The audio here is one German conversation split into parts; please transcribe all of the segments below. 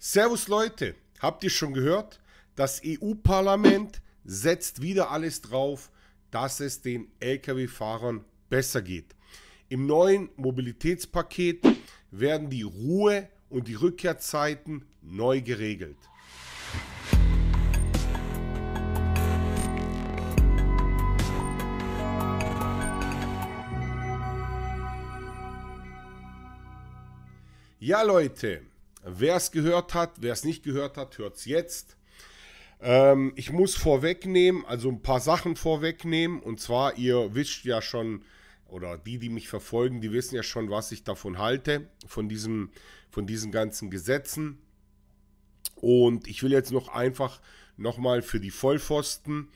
Servus Leute, habt ihr schon gehört? Das EU-Parlament setzt wieder alles drauf, dass es den Lkw-Fahrern besser geht. Im neuen Mobilitätspaket werden die Ruhe- und die Rückkehrzeiten neu geregelt. Ja Leute, Wer es gehört hat, wer es nicht gehört hat, hört es jetzt. Ähm, ich muss vorwegnehmen, also ein paar Sachen vorwegnehmen. Und zwar, ihr wisst ja schon, oder die, die mich verfolgen, die wissen ja schon, was ich davon halte, von, diesem, von diesen ganzen Gesetzen. Und ich will jetzt noch einfach nochmal für die Vollpfosten,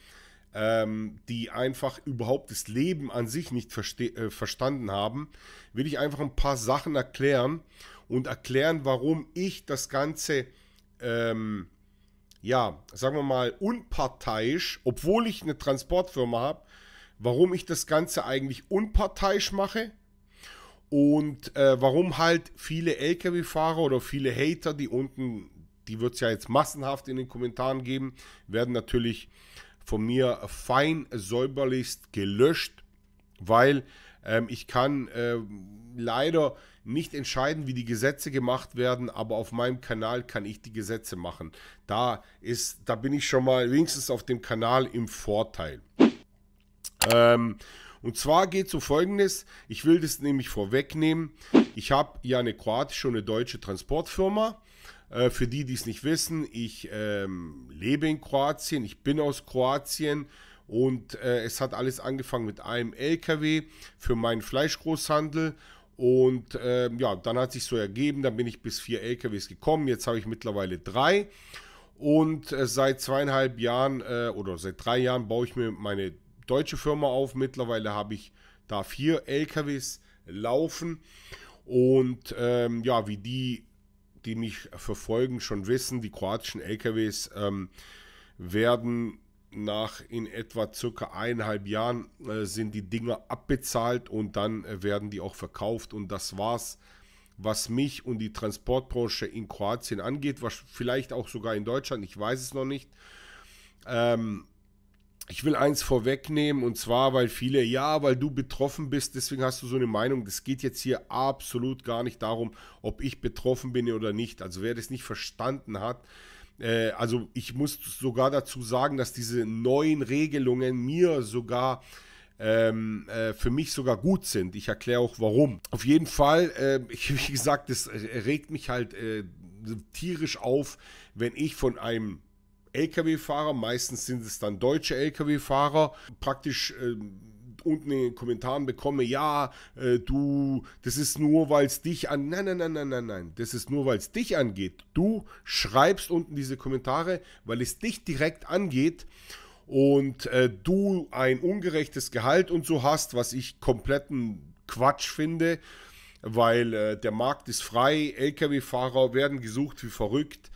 ähm, die einfach überhaupt das Leben an sich nicht äh, verstanden haben, will ich einfach ein paar Sachen erklären und erklären, warum ich das Ganze, ähm, ja, sagen wir mal, unparteiisch, obwohl ich eine Transportfirma habe, warum ich das Ganze eigentlich unparteiisch mache und äh, warum halt viele Lkw-Fahrer oder viele Hater, die unten, die wird es ja jetzt massenhaft in den Kommentaren geben, werden natürlich von mir fein säuberlichst gelöscht, weil ähm, ich kann äh, leider nicht entscheiden, wie die Gesetze gemacht werden, aber auf meinem Kanal kann ich die Gesetze machen. Da ist, da bin ich schon mal wenigstens auf dem Kanal im Vorteil. Ähm, und zwar geht es um Folgendes. Ich will das nämlich vorwegnehmen. Ich habe ja eine kroatische und eine deutsche Transportfirma. Äh, für die, die es nicht wissen, ich ähm, lebe in Kroatien, ich bin aus Kroatien und äh, es hat alles angefangen mit einem LKW für meinen Fleischgroßhandel und äh, ja, dann hat sich so ergeben, dann bin ich bis vier LKWs gekommen. Jetzt habe ich mittlerweile drei. Und äh, seit zweieinhalb Jahren äh, oder seit drei Jahren baue ich mir meine deutsche Firma auf. Mittlerweile habe ich da vier LKWs laufen. Und ähm, ja, wie die, die mich verfolgen, schon wissen, die kroatischen LKWs ähm, werden nach in etwa circa eineinhalb Jahren äh, sind die Dinger abbezahlt und dann äh, werden die auch verkauft und das war's, was mich und die Transportbranche in Kroatien angeht, was vielleicht auch sogar in Deutschland, ich weiß es noch nicht. Ähm, ich will eins vorwegnehmen und zwar, weil viele, ja, weil du betroffen bist, deswegen hast du so eine Meinung. Das geht jetzt hier absolut gar nicht darum, ob ich betroffen bin oder nicht. Also wer das nicht verstanden hat, äh, also ich muss sogar dazu sagen, dass diese neuen Regelungen mir sogar ähm, äh, für mich sogar gut sind. Ich erkläre auch warum. Auf jeden Fall, äh, ich, wie gesagt, es regt mich halt äh, tierisch auf, wenn ich von einem LKW-Fahrer, meistens sind es dann deutsche LKW-Fahrer, praktisch ähm, unten in den Kommentaren bekomme, ja, äh, du, das ist nur, weil es dich an. Nein, nein, nein, nein, nein, nein. Das ist nur, weil es dich angeht. Du schreibst unten diese Kommentare, weil es dich direkt angeht und äh, du ein ungerechtes Gehalt und so hast, was ich kompletten Quatsch finde, weil äh, der Markt ist frei, Lkw-Fahrer werden gesucht wie verrückt.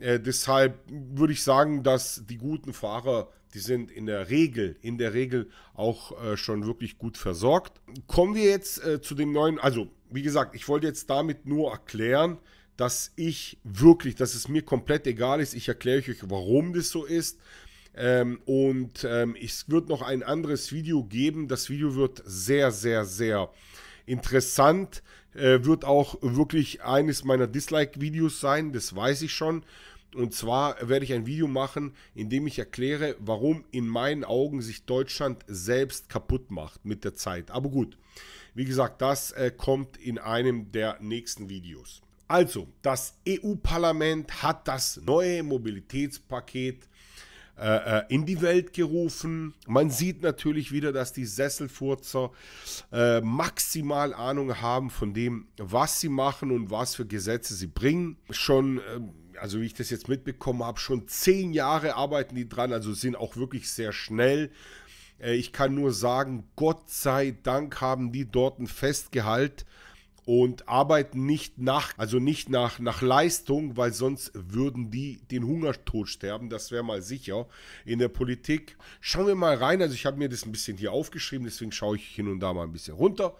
Äh, deshalb würde ich sagen, dass die guten Fahrer die sind in der Regel, in der Regel auch äh, schon wirklich gut versorgt. Kommen wir jetzt äh, zu dem neuen, also wie gesagt, ich wollte jetzt damit nur erklären, dass ich wirklich, dass es mir komplett egal ist. Ich erkläre euch, warum das so ist. Ähm, und ähm, es wird noch ein anderes Video geben. Das Video wird sehr, sehr, sehr interessant. Äh, wird auch wirklich eines meiner Dislike-Videos sein, das weiß ich schon. Und zwar werde ich ein Video machen, in dem ich erkläre, warum in meinen Augen sich Deutschland selbst kaputt macht mit der Zeit. Aber gut, wie gesagt, das äh, kommt in einem der nächsten Videos. Also, das EU-Parlament hat das neue Mobilitätspaket äh, äh, in die Welt gerufen. Man sieht natürlich wieder, dass die Sesselfurzer äh, maximal Ahnung haben von dem, was sie machen und was für Gesetze sie bringen. Schon ähm, also wie ich das jetzt mitbekommen habe, schon zehn Jahre arbeiten die dran, also sind auch wirklich sehr schnell. Äh, ich kann nur sagen, Gott sei Dank haben die dort ein Festgehalt und arbeiten nicht nach, also nicht nach, nach Leistung, weil sonst würden die den Hungertod sterben, das wäre mal sicher. In der Politik schauen wir mal rein, also ich habe mir das ein bisschen hier aufgeschrieben, deswegen schaue ich hin und da mal ein bisschen runter.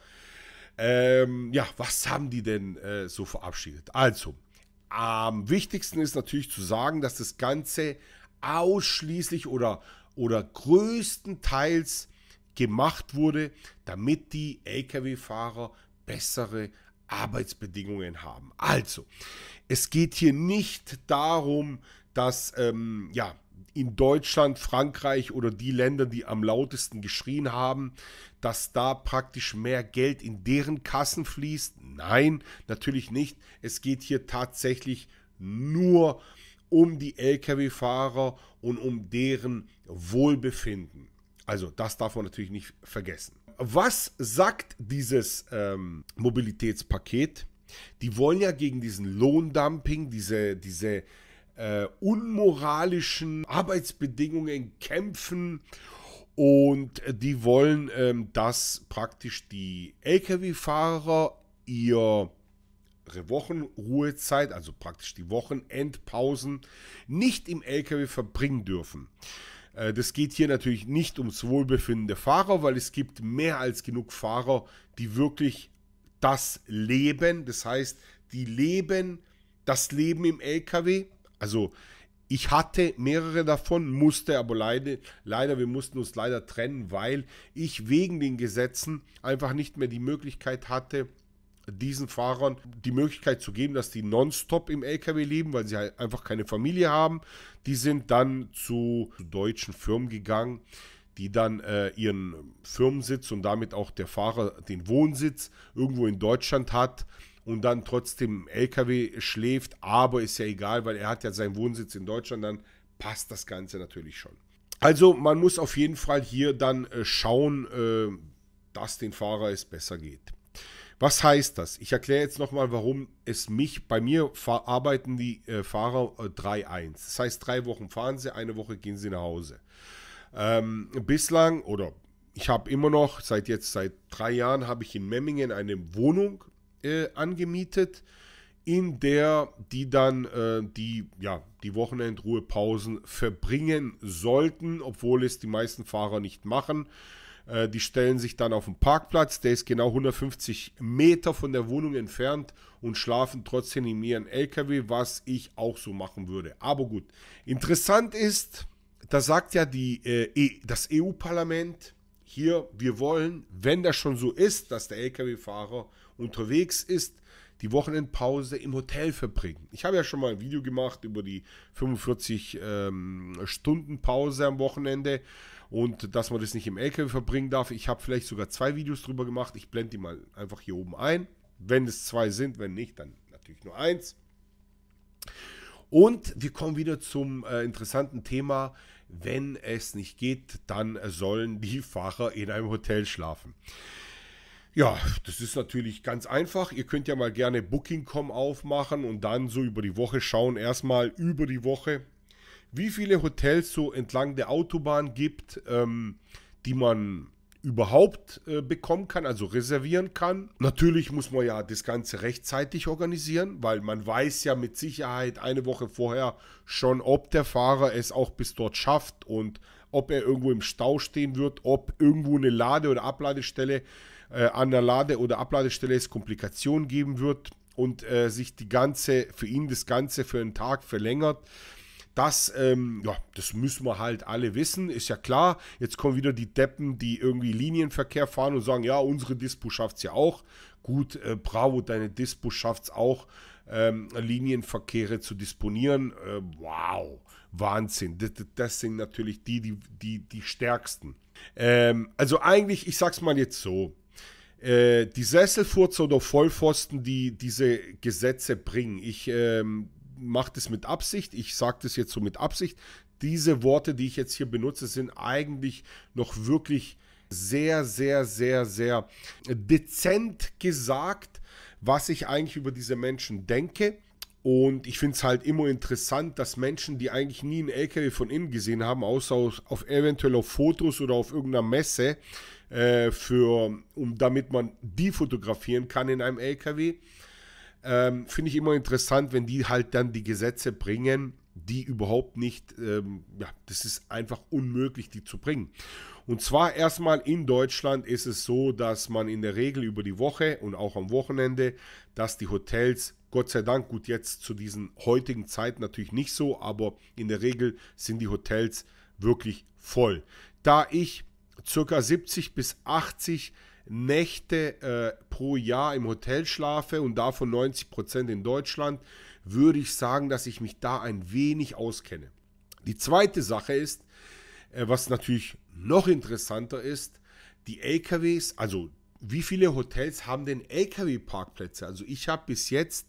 Ähm, ja, was haben die denn äh, so verabschiedet? Also, am wichtigsten ist natürlich zu sagen, dass das Ganze ausschließlich oder, oder größtenteils gemacht wurde, damit die Lkw-Fahrer bessere Arbeitsbedingungen haben. Also, es geht hier nicht darum, dass ähm, ja, in Deutschland, Frankreich oder die Länder, die am lautesten geschrien haben, dass da praktisch mehr Geld in deren Kassen fließt. Nein, natürlich nicht. Es geht hier tatsächlich nur um die Lkw-Fahrer und um deren Wohlbefinden. Also das darf man natürlich nicht vergessen. Was sagt dieses ähm, Mobilitätspaket? Die wollen ja gegen diesen Lohndumping, diese, diese äh, unmoralischen Arbeitsbedingungen kämpfen und die wollen, ähm, dass praktisch die Lkw-Fahrer ihre Wochenruhezeit, also praktisch die Wochenendpausen, nicht im LKW verbringen dürfen. Äh, das geht hier natürlich nicht ums Wohlbefinden der Fahrer, weil es gibt mehr als genug Fahrer, die wirklich das leben. Das heißt, die leben das Leben im LKW. Also ich hatte mehrere davon, musste aber leider, leider, wir mussten uns leider trennen, weil ich wegen den Gesetzen einfach nicht mehr die Möglichkeit hatte, diesen Fahrern die Möglichkeit zu geben, dass die nonstop im LKW leben, weil sie halt einfach keine Familie haben. Die sind dann zu, deutschen Firmen gegangen, die dann äh, ihren Firmensitz und damit auch der Fahrer den Wohnsitz irgendwo in Deutschland hat und dann trotzdem im LKW schläft. Aber ist ja egal, weil er hat ja seinen Wohnsitz in Deutschland, dann passt das Ganze natürlich schon. Also man muss auf jeden Fall hier dann äh, schauen, äh, dass den Fahrer es besser geht. Was heißt das? Ich erkläre jetzt nochmal, warum es mich, bei mir arbeiten die äh, Fahrer äh, 3-1. Das heißt, drei Wochen fahren sie, eine Woche gehen sie nach Hause. Ähm, bislang, oder ich habe immer noch, seit jetzt, seit drei Jahren, habe ich in Memmingen eine Wohnung äh, angemietet, in der die dann äh, die, ja, die Wochenendruhepausen verbringen sollten, obwohl es die meisten Fahrer nicht machen. Äh, die stellen sich dann auf den Parkplatz, der ist genau 150 Meter von der Wohnung entfernt und schlafen trotzdem in ihren LKW, was ich auch so machen würde. Aber gut, interessant ist, da sagt ja die, äh, e, das EU-Parlament hier, wir wollen, wenn das schon so ist, dass der Lkw-Fahrer unterwegs ist, die Wochenendpause im Hotel verbringen. Ich habe ja schon mal ein Video gemacht über die 45-Stunden-Pause ähm, am Wochenende und dass man das nicht im LKW verbringen darf. Ich habe vielleicht sogar zwei Videos drüber gemacht. Ich blende die mal einfach hier oben ein. Wenn es zwei sind, wenn nicht, dann natürlich nur eins. Und wir kommen wieder zum äh, interessanten Thema. Wenn es nicht geht, dann sollen die Fahrer in einem Hotel schlafen. Ja, das ist natürlich ganz einfach. Ihr könnt ja mal gerne Booking.com aufmachen und dann so über die Woche schauen. Erstmal über die Woche, wie viele Hotels so entlang der Autobahn gibt, ähm, die man überhaupt äh, bekommen kann, also reservieren kann. Natürlich muss man ja das Ganze rechtzeitig organisieren, weil man weiß ja mit Sicherheit eine Woche vorher schon, ob der Fahrer es auch bis dort schafft und ob er irgendwo im Stau stehen wird, ob irgendwo eine Lade- oder Abladestelle äh, an der Lade- oder Abladestelle es Komplikationen geben wird und äh, sich die ganze, für ihn das Ganze für einen Tag verlängert. Das, ähm, ja, das müssen wir halt alle wissen, ist ja klar. Jetzt kommen wieder die Deppen, die irgendwie Linienverkehr fahren und sagen, ja, unsere Dispo schafft es ja auch. Gut, äh, bravo, deine Dispo schafft es auch, ähm, Linienverkehre zu disponieren. Äh, wow, Wahnsinn. Das, das, sind natürlich die, die, die, die stärksten. Ähm, also eigentlich, ich sag's mal jetzt so, äh, die Sesselfurzer oder Vollpfosten, die diese Gesetze bringen. Ich ähm, mache das mit Absicht, ich sage das jetzt so mit Absicht. Diese Worte, die ich jetzt hier benutze, sind eigentlich noch wirklich sehr, sehr, sehr, sehr dezent gesagt, was ich eigentlich über diese Menschen denke. Und ich finde es halt immer interessant, dass Menschen, die eigentlich nie einen LKW von innen gesehen haben, außer auf, auf eventuell auf Fotos oder auf irgendeiner Messe, äh, für, um, damit man die fotografieren kann in einem LKW, ähm, Finde ich immer interessant, wenn die halt dann die Gesetze bringen, die überhaupt nicht, ähm, ja, das ist einfach unmöglich, die zu bringen. Und zwar erstmal in Deutschland ist es so, dass man in der Regel über die Woche und auch am Wochenende, dass die Hotels, Gott sei Dank, gut jetzt zu diesen heutigen Zeiten natürlich nicht so, aber in der Regel sind die Hotels wirklich voll. Da ich circa 70 bis 80 Nächte äh, pro Jahr im Hotel schlafe und davon 90 Prozent in Deutschland, würde ich sagen, dass ich mich da ein wenig auskenne. Die zweite Sache ist, äh, was natürlich noch interessanter ist, die LKWs, also wie viele Hotels haben denn LKW-Parkplätze? Also ich habe bis jetzt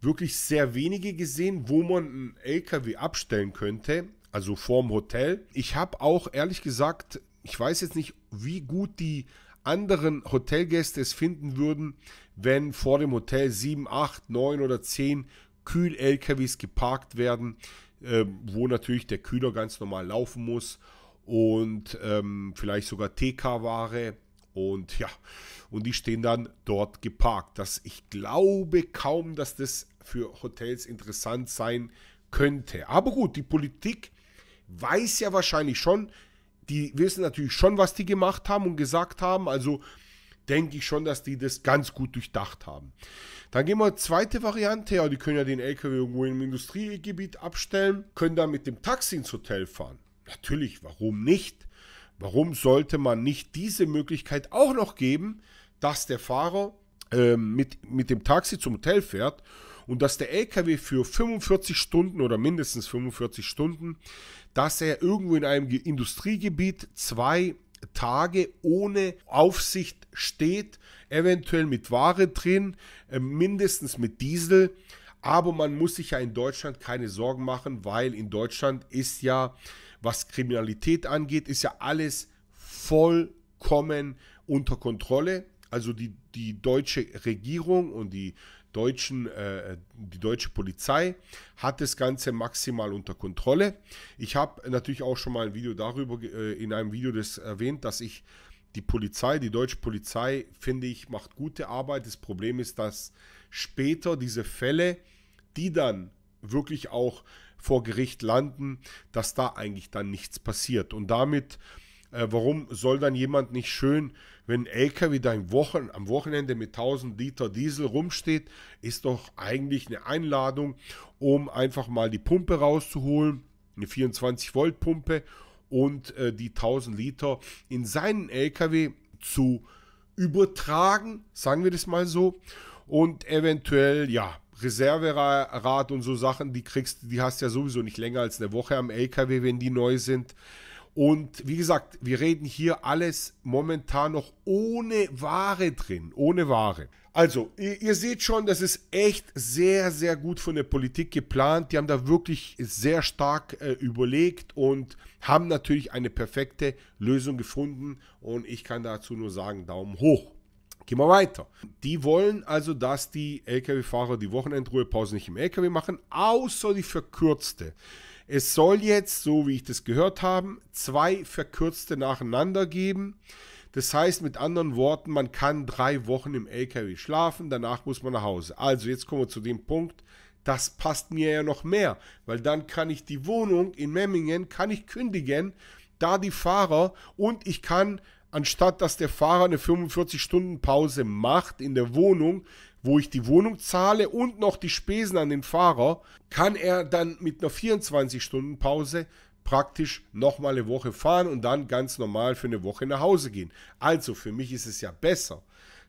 wirklich sehr wenige gesehen, wo man einen LKW abstellen könnte, also vorm Hotel. Ich habe auch ehrlich gesagt, ich weiß jetzt nicht, wie gut die anderen Hotelgäste es finden würden, wenn vor dem Hotel 7, 8, 9 oder 10 Kühl-LKWs geparkt werden, äh, wo natürlich der Kühler ganz normal laufen muss und ähm, vielleicht sogar TK-Ware und ja, und die stehen dann dort geparkt. Das, ich glaube kaum, dass das für Hotels interessant sein könnte. Aber gut, die Politik weiß ja wahrscheinlich schon, die wissen natürlich schon, was die gemacht haben und gesagt haben. Also denke ich schon, dass die das ganz gut durchdacht haben. Dann gehen wir zweite Variante. Ja, die können ja den LKW irgendwo im Industriegebiet abstellen, können dann mit dem Taxi ins Hotel fahren. Natürlich, warum nicht? Warum sollte man nicht diese Möglichkeit auch noch geben, dass der Fahrer äh, mit, mit dem Taxi zum Hotel fährt und dass der LKW für 45 Stunden oder mindestens 45 Stunden, dass er irgendwo in einem Industriegebiet zwei Tage ohne Aufsicht steht, eventuell mit Ware drin, äh, mindestens mit Diesel. Aber man muss sich ja in Deutschland keine Sorgen machen, weil in Deutschland ist ja, was Kriminalität angeht, ist ja alles vollkommen unter Kontrolle. Also die, die deutsche Regierung und die deutschen, äh, die deutsche Polizei hat das Ganze maximal unter Kontrolle. Ich habe natürlich auch schon mal ein Video darüber, äh, in einem Video das erwähnt, dass ich die Polizei, die deutsche Polizei, finde ich, macht gute Arbeit. Das Problem ist, dass später diese Fälle, die dann wirklich auch vor Gericht landen, dass da eigentlich dann nichts passiert. Und damit äh, warum soll dann jemand nicht schön, wenn ein LKW da im Wochen, am Wochenende mit 1000 Liter Diesel rumsteht, ist doch eigentlich eine Einladung, um einfach mal die Pumpe rauszuholen, eine 24 Volt Pumpe und äh, die 1000 Liter in seinen LKW zu übertragen, sagen wir das mal so, und eventuell ja Reserverad und so Sachen, die kriegst, die hast ja sowieso nicht länger als eine Woche am LKW, wenn die neu sind. Und wie gesagt, wir reden hier alles momentan noch ohne Ware drin, ohne Ware. Also, ihr, ihr, seht schon, das ist echt sehr, sehr gut von der Politik geplant. Die haben da wirklich sehr stark äh, überlegt und haben natürlich eine perfekte Lösung gefunden. Und ich kann dazu nur sagen, Daumen hoch. Gehen wir weiter. Die wollen also, dass die Lkw-Fahrer die Wochenendruhepause nicht im Lkw machen, außer die verkürzte. Es soll jetzt, so wie ich das gehört habe, zwei verkürzte nacheinander geben. Das heißt mit anderen Worten, man kann drei Wochen im LKW schlafen, danach muss man nach Hause. Also jetzt kommen wir zu dem Punkt, das passt mir ja noch mehr, weil dann kann ich die Wohnung in Memmingen, kann ich kündigen, da die Fahrer und ich kann, anstatt dass der Fahrer eine 45-Stunden-Pause macht in der Wohnung, wo ich die Wohnung zahle und noch die Spesen an den Fahrer, kann er dann mit einer 24-Stunden-Pause praktisch nochmal eine Woche fahren und dann ganz normal für eine Woche nach Hause gehen. Also für mich ist es ja besser.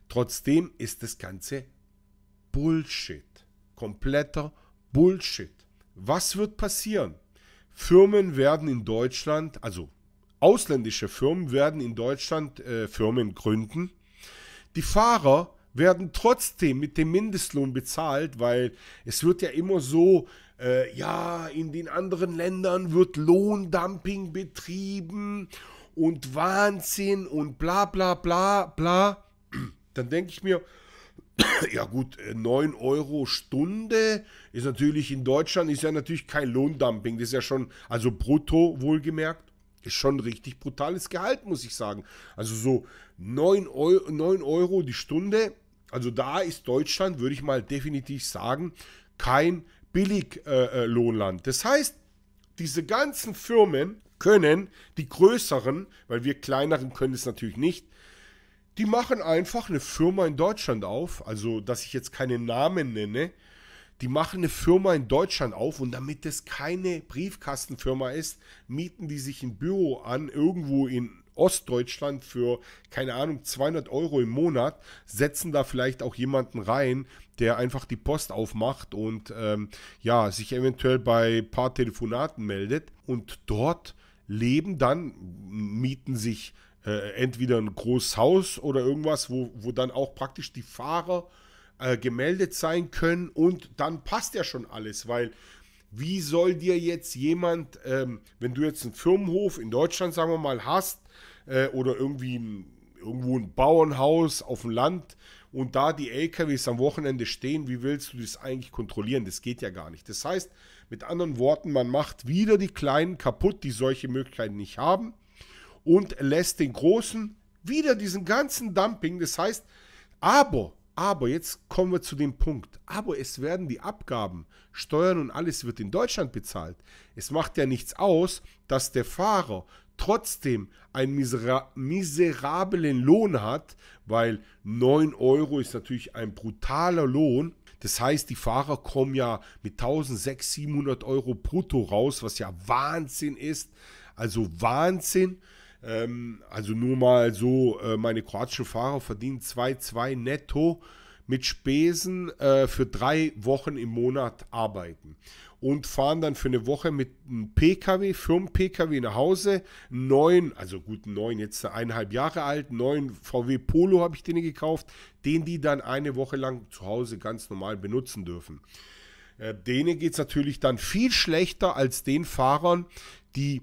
Trotzdem ist das Ganze Bullshit. Kompletter Bullshit. Was wird passieren? Firmen werden in Deutschland, also ausländische Firmen werden in Deutschland äh, Firmen gründen. Die Fahrer werden trotzdem mit dem Mindestlohn bezahlt, weil es wird ja immer so, äh, ja, in den anderen Ländern wird Lohndumping betrieben und Wahnsinn und bla bla bla bla. Dann denke ich mir, ja gut, 9 äh, Euro Stunde ist natürlich in Deutschland, ist ja natürlich kein Lohndumping, das ist ja schon, also brutto wohlgemerkt, ist schon ein richtig brutales Gehalt, muss ich sagen. Also so 9 Euro, 9 Euro die Stunde also da ist Deutschland, würde ich mal definitiv sagen, kein Billiglohnland. Äh, äh, das heißt, diese ganzen Firmen können, die größeren, weil wir kleineren können es natürlich nicht, die machen einfach eine Firma in Deutschland auf, also dass ich jetzt keinen Namen nenne, die machen eine Firma in Deutschland auf und damit es keine Briefkastenfirma ist, mieten die sich ein Büro an, irgendwo in Ostdeutschland für, keine Ahnung, 200 Euro im Monat, setzen da vielleicht auch jemanden rein, der einfach die Post aufmacht und ähm, ja, sich eventuell bei ein paar Telefonaten meldet und dort leben dann, mieten sich äh, entweder ein großes Haus oder irgendwas, wo, wo dann auch praktisch die Fahrer äh, gemeldet sein können und dann passt ja schon alles, weil wie soll dir jetzt jemand, ähm, wenn du jetzt einen Firmenhof in Deutschland, sagen wir mal, hast, äh, oder irgendwie ein, irgendwo ein Bauernhaus auf dem Land und da die LKWs am Wochenende stehen, wie willst du das eigentlich kontrollieren? Das geht ja gar nicht. Das heißt, mit anderen Worten, man macht wieder die Kleinen kaputt, die solche Möglichkeiten nicht haben und lässt den Großen wieder diesen ganzen Dumping. Das heißt, aber aber jetzt kommen wir zu dem Punkt. Aber es werden die Abgaben, Steuern und alles wird in Deutschland bezahlt. Es macht ja nichts aus, dass der Fahrer trotzdem einen misera miserablen Lohn hat, weil 9 Euro ist natürlich ein brutaler Lohn. Das heißt, die Fahrer kommen ja mit 1600, 700 Euro brutto raus, was ja Wahnsinn ist. Also Wahnsinn. Ähm, also nur mal so, äh, meine kroatischen Fahrer verdienen 2,2 netto mit Spesen äh, für drei Wochen im Monat arbeiten und fahren dann für eine Woche mit einem PKW, Firmen-PKW nach Hause, neun, also gut neun, jetzt eineinhalb Jahre alt, neun VW Polo habe ich denen gekauft, den die dann eine Woche lang zu Hause ganz normal benutzen dürfen. Äh, denen geht es natürlich dann viel schlechter als den Fahrern, die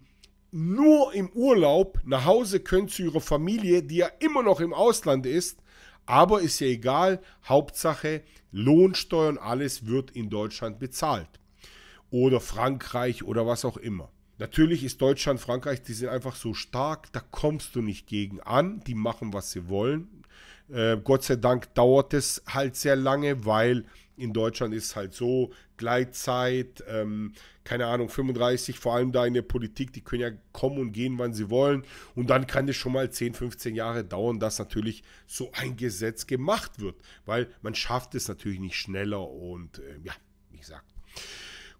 nur im Urlaub nach Hause können zu ihrer Familie, die ja immer noch im Ausland ist. Aber ist ja egal, Hauptsache Lohnsteuer und alles wird in Deutschland bezahlt. Oder Frankreich oder was auch immer. Natürlich ist Deutschland, Frankreich, die sind einfach so stark, da kommst du nicht gegen an, die machen, was sie wollen. Äh, Gott sei Dank dauert es halt sehr lange, weil in Deutschland ist es halt so, Gleitzeit, ähm, keine Ahnung, 35, vor allem da in der Politik, die können ja kommen und gehen, wann sie wollen. Und dann kann es schon mal 10, 15 Jahre dauern, dass natürlich so ein Gesetz gemacht wird, weil man schafft es natürlich nicht schneller und äh, ja, wie gesagt.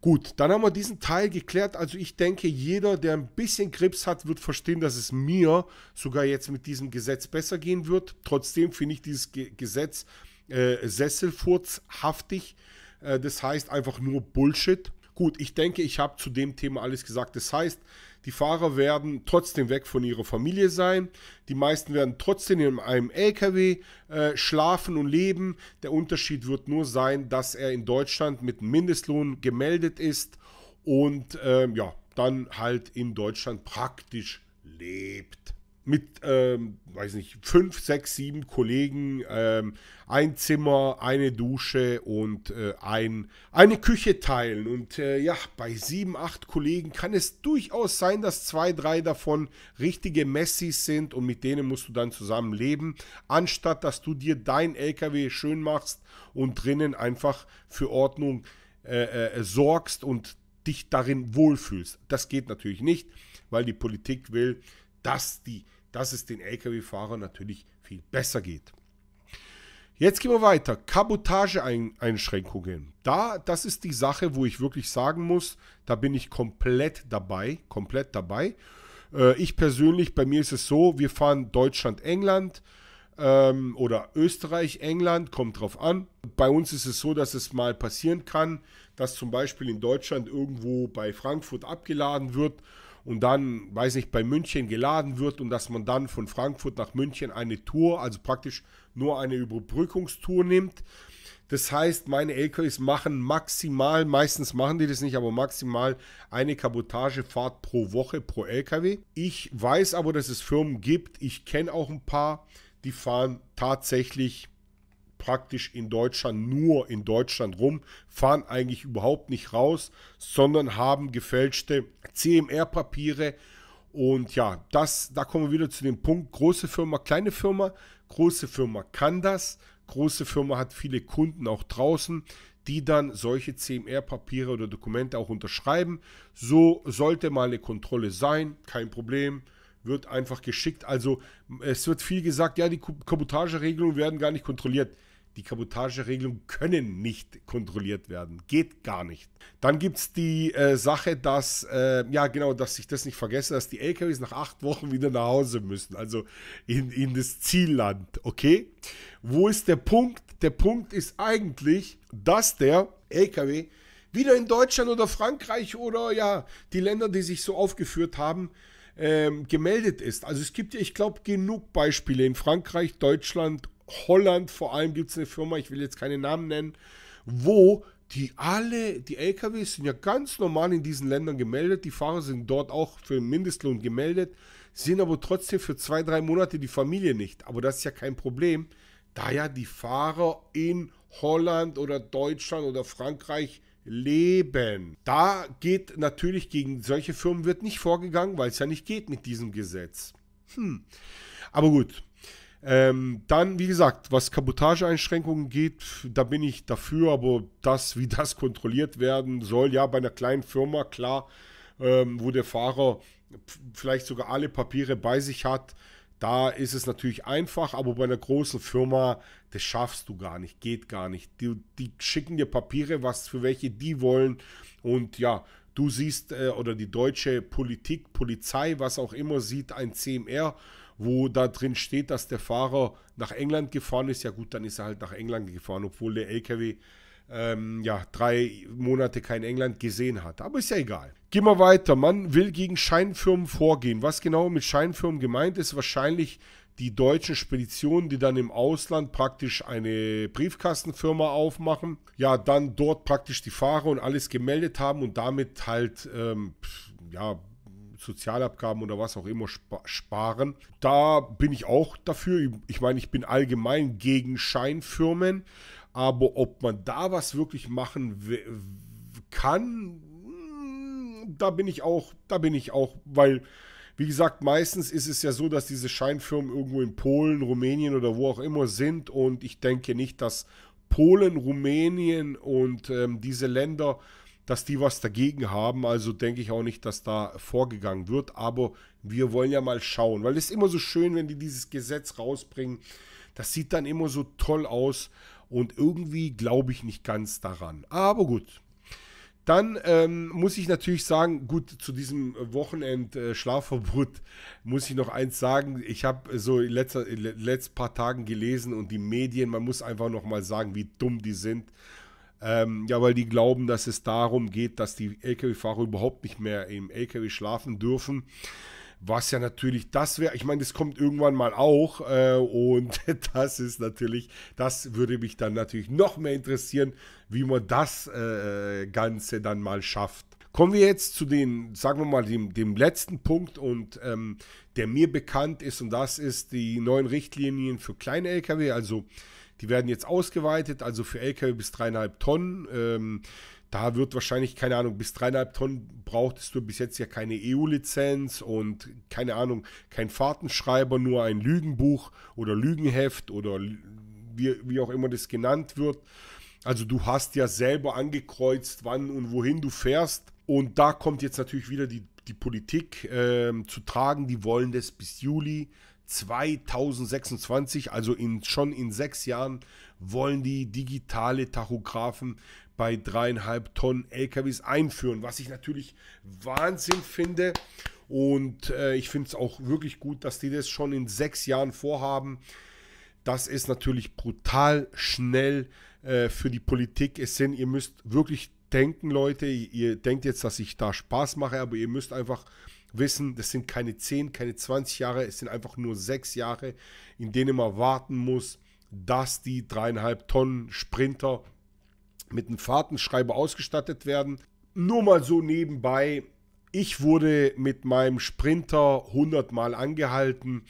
Gut, dann haben wir diesen Teil geklärt. Also ich denke, jeder, der ein bisschen Grips hat, wird verstehen, dass es mir sogar jetzt mit diesem Gesetz besser gehen wird. Trotzdem finde ich dieses Ge Gesetz äh, sesselfurzhaftig. Äh, das heißt einfach nur Bullshit. Gut, ich denke, ich habe zu dem Thema alles gesagt. Das heißt, die Fahrer werden trotzdem weg von ihrer Familie sein. Die meisten werden trotzdem in einem LKW äh, schlafen und leben. Der Unterschied wird nur sein, dass er in Deutschland mit Mindestlohn gemeldet ist und ähm, ja, dann halt in Deutschland praktisch lebt mit, ähm, weiß nicht, fünf, sechs, sieben Kollegen, ähm, ein Zimmer, eine Dusche und äh, ein, eine Küche teilen. Und äh, ja, bei sieben, acht Kollegen kann es durchaus sein, dass zwei, drei davon richtige Messis sind und mit denen musst du dann zusammen leben, anstatt dass du dir dein LKW schön machst und drinnen einfach für Ordnung äh, äh, sorgst und dich darin wohlfühlst. Das geht natürlich nicht, weil die Politik will, dass, die, dass es den Lkw-Fahrern natürlich viel besser geht. Jetzt gehen wir weiter. Kabotage-Einschränkungen. Da, das ist die Sache, wo ich wirklich sagen muss, da bin ich komplett dabei. Komplett dabei. Äh, ich persönlich, bei mir ist es so, wir fahren Deutschland, England ähm, oder Österreich, England, kommt drauf an. Bei uns ist es so, dass es mal passieren kann, dass zum Beispiel in Deutschland irgendwo bei Frankfurt abgeladen wird und dann, weiß nicht, bei München geladen wird und dass man dann von Frankfurt nach München eine Tour, also praktisch nur eine Überbrückungstour nimmt. Das heißt, meine LKWs machen maximal, meistens machen die das nicht, aber maximal eine Kabotagefahrt pro Woche pro LKW. Ich weiß aber, dass es Firmen gibt, ich kenne auch ein paar, die fahren tatsächlich praktisch in Deutschland nur in Deutschland rum, fahren eigentlich überhaupt nicht raus, sondern haben gefälschte CMR-Papiere. Und ja, das, da kommen wir wieder zu dem Punkt, große Firma, kleine Firma. Große Firma kann das. Große Firma hat viele Kunden auch draußen, die dann solche CMR-Papiere oder Dokumente auch unterschreiben. So sollte mal eine Kontrolle sein, kein Problem wird einfach geschickt. Also es wird viel gesagt, ja, die Kabotageregelungen werden gar nicht kontrolliert. Die Kabotageregelungen können nicht kontrolliert werden. Geht gar nicht. Dann gibt es die äh, Sache, dass, äh, ja genau, dass ich das nicht vergesse, dass die LKWs nach acht Wochen wieder nach Hause müssen. Also in, in das Zielland, okay? Wo ist der Punkt? Der Punkt ist eigentlich, dass der LKW wieder in Deutschland oder Frankreich oder ja, die Länder, die sich so aufgeführt haben, ähm, gemeldet ist. Also es gibt ja, ich glaube, genug Beispiele in Frankreich, Deutschland Holland vor allem gibt es eine Firma, ich will jetzt keine Namen nennen, wo die alle, die LKWs sind ja ganz normal in diesen Ländern gemeldet, die Fahrer sind dort auch für den Mindestlohn gemeldet, sehen aber trotzdem für zwei, drei Monate die Familie nicht. Aber das ist ja kein Problem, da ja die Fahrer in Holland oder Deutschland oder Frankreich leben. Da geht natürlich gegen solche Firmen wird nicht vorgegangen, weil es ja nicht geht mit diesem Gesetz. Hm. Aber gut, ähm, dann, wie gesagt, was Kabotageeinschränkungen geht, da bin ich dafür, aber das, wie das kontrolliert werden soll, ja, bei einer kleinen Firma, klar, ähm, wo der Fahrer vielleicht sogar alle Papiere bei sich hat, da ist es natürlich einfach, aber bei einer großen Firma, das schaffst du gar nicht, geht gar nicht. Die, die schicken dir Papiere, was für welche die wollen und ja, du siehst äh, oder die deutsche Politik, Polizei, was auch immer, sieht ein CMR wo da drin steht, dass der Fahrer nach England gefahren ist, ja gut, dann ist er halt nach England gefahren, obwohl der LKW ähm, ja, drei Monate kein England gesehen hat. Aber ist ja egal. Gehen wir weiter. Man will gegen Scheinfirmen vorgehen. Was genau mit Scheinfirmen gemeint ist, wahrscheinlich die deutschen Speditionen, die dann im Ausland praktisch eine Briefkastenfirma aufmachen, ja, dann dort praktisch die Fahrer und alles gemeldet haben und damit halt, ähm, ja, Sozialabgaben oder was auch immer sparen. Da bin ich auch dafür. Ich meine, ich bin allgemein gegen Scheinfirmen, aber ob man da was wirklich machen kann, hm, da bin ich auch, da bin ich auch, weil wie gesagt, meistens ist es ja so, dass diese Scheinfirmen irgendwo in Polen, Rumänien oder wo auch immer sind und ich denke nicht, dass Polen, Rumänien und ähm, diese Länder dass die was dagegen haben. Also denke ich auch nicht, dass da vorgegangen wird. Aber wir wollen ja mal schauen, weil es ist immer so schön, wenn die dieses Gesetz rausbringen. Das sieht dann immer so toll aus und irgendwie glaube ich nicht ganz daran. Aber gut. Dann ähm, muss ich natürlich sagen, gut, zu diesem Wochenend-Schlafverbot äh, muss ich noch eins sagen. Ich habe so in letzter, in letzten paar Tagen gelesen und die Medien, man muss einfach nochmal sagen, wie dumm die sind ähm, ja, weil die glauben, dass es darum geht, dass die Lkw-Fahrer überhaupt nicht mehr im Lkw schlafen dürfen. Was ja natürlich das wäre, ich meine, das kommt irgendwann mal auch äh, und das ist natürlich, das würde mich dann natürlich noch mehr interessieren, wie man das äh, Ganze dann mal schafft. Kommen wir jetzt zu den, sagen wir mal, dem, dem letzten Punkt und ähm, der mir bekannt ist und das ist die neuen Richtlinien für kleine Lkw, also die werden jetzt ausgeweitet, also für LKW bis dreieinhalb Tonnen. Ähm, da wird wahrscheinlich, keine Ahnung, bis dreieinhalb Tonnen brauchtest du bis jetzt ja keine EU-Lizenz und keine Ahnung, kein Fahrtenschreiber, nur ein Lügenbuch oder Lügenheft oder wie, wie auch immer das genannt wird. Also du hast ja selber angekreuzt, wann und wohin du fährst. Und da kommt jetzt natürlich wieder die, die Politik äh, zu tragen. Die wollen das bis Juli 2026, also in, schon in sechs Jahren, wollen die digitale Tachografen bei dreieinhalb Tonnen LKWs einführen, was ich natürlich Wahnsinn finde. Und äh, ich finde es auch wirklich gut, dass die das schon in sechs Jahren vorhaben. Das ist natürlich brutal schnell äh, für die Politik. Es sind, ihr müsst wirklich denken, Leute, ihr denkt jetzt, dass ich da Spaß mache, aber ihr müsst einfach wissen, das sind keine 10, keine 20 Jahre, es sind einfach nur 6 Jahre, in denen man warten muss, dass die 3,5 Tonnen Sprinter mit einem Fahrtenschreiber ausgestattet werden. Nur mal so nebenbei, ich wurde mit meinem Sprinter 100 Mal angehalten.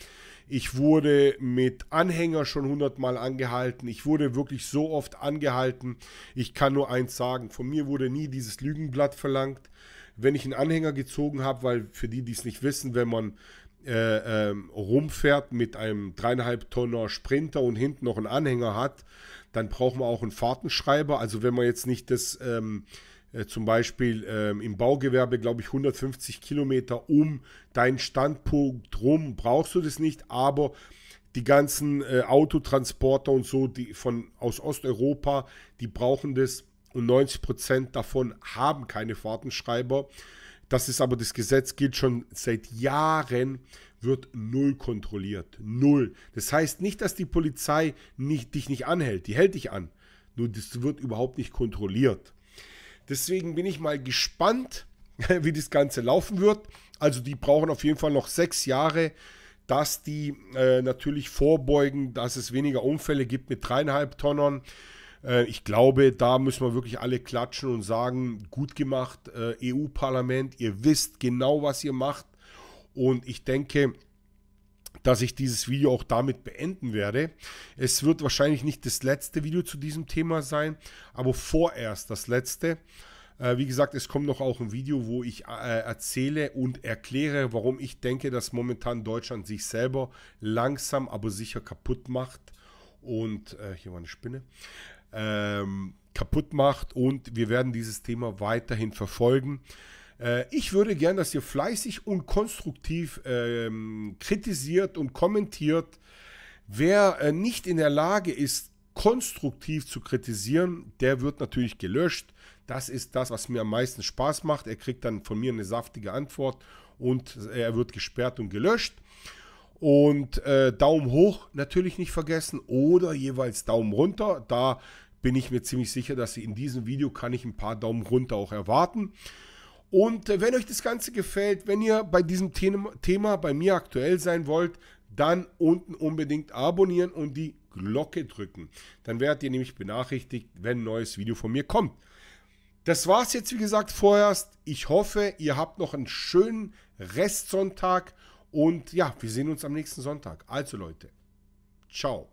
Ich wurde mit Anhänger schon 100 Mal angehalten. Ich wurde wirklich so oft angehalten. Ich kann nur eins sagen, von mir wurde nie dieses Lügenblatt verlangt wenn ich einen Anhänger gezogen habe, weil für die, die es nicht wissen, wenn man äh, ähm, rumfährt mit einem dreieinhalb Tonner Sprinter und hinten noch einen Anhänger hat, dann braucht man auch einen Fahrtenschreiber. Also wenn man jetzt nicht das ähm, äh, zum Beispiel ähm, im Baugewerbe, glaube ich, 150 Kilometer um deinen Standpunkt rum, brauchst du das nicht, aber die ganzen äh, Autotransporter und so, die von aus Osteuropa, die brauchen das und 90 Prozent davon haben keine Fahrtenschreiber. Das ist aber das Gesetz, gilt schon seit Jahren, wird null kontrolliert. Null. Das heißt nicht, dass die Polizei nicht, dich nicht anhält. Die hält dich an. Nur das wird überhaupt nicht kontrolliert. Deswegen bin ich mal gespannt, wie das Ganze laufen wird. Also die brauchen auf jeden Fall noch sechs Jahre, dass die äh, natürlich vorbeugen, dass es weniger Unfälle gibt mit dreieinhalb Tonnen äh, ich glaube, da müssen wir wirklich alle klatschen und sagen, gut gemacht, äh, EU-Parlament, ihr wisst genau, was ihr macht. Und ich denke, dass ich dieses Video auch damit beenden werde. Es wird wahrscheinlich nicht das letzte Video zu diesem Thema sein, aber vorerst das letzte. Äh, wie gesagt, es kommt noch auch ein Video, wo ich erzähle und erkläre, warum ich denke, dass momentan Deutschland sich selber langsam, aber sicher kaputt macht. Und äh, hier war eine Spinne ähm, kaputt macht. Und wir werden dieses Thema weiterhin verfolgen. Äh, ich würde gern, dass ihr fleißig und konstruktiv ähm, kritisiert und kommentiert. Wer äh, nicht in der Lage ist, konstruktiv zu kritisieren, der wird natürlich gelöscht. Das ist das, was mir am meisten Spaß macht. Er kriegt dann von mir eine saftige Antwort und äh, er wird gesperrt und gelöscht. Und äh, Daumen hoch natürlich nicht vergessen oder jeweils Daumen runter. Da bin ich mir ziemlich sicher, dass Sie in diesem Video kann ich ein paar Daumen runter auch erwarten. Und äh, wenn euch das Ganze gefällt, wenn ihr bei diesem Thema bei mir aktuell sein wollt, dann unten unbedingt abonnieren und die Glocke drücken. Dann werdet ihr nämlich benachrichtigt, wenn ein neues Video von mir kommt. Das war es jetzt, wie gesagt, vorerst. Ich hoffe, ihr habt noch einen schönen Restsonntag und ja, wir sehen uns am nächsten Sonntag. Also Leute, ciao.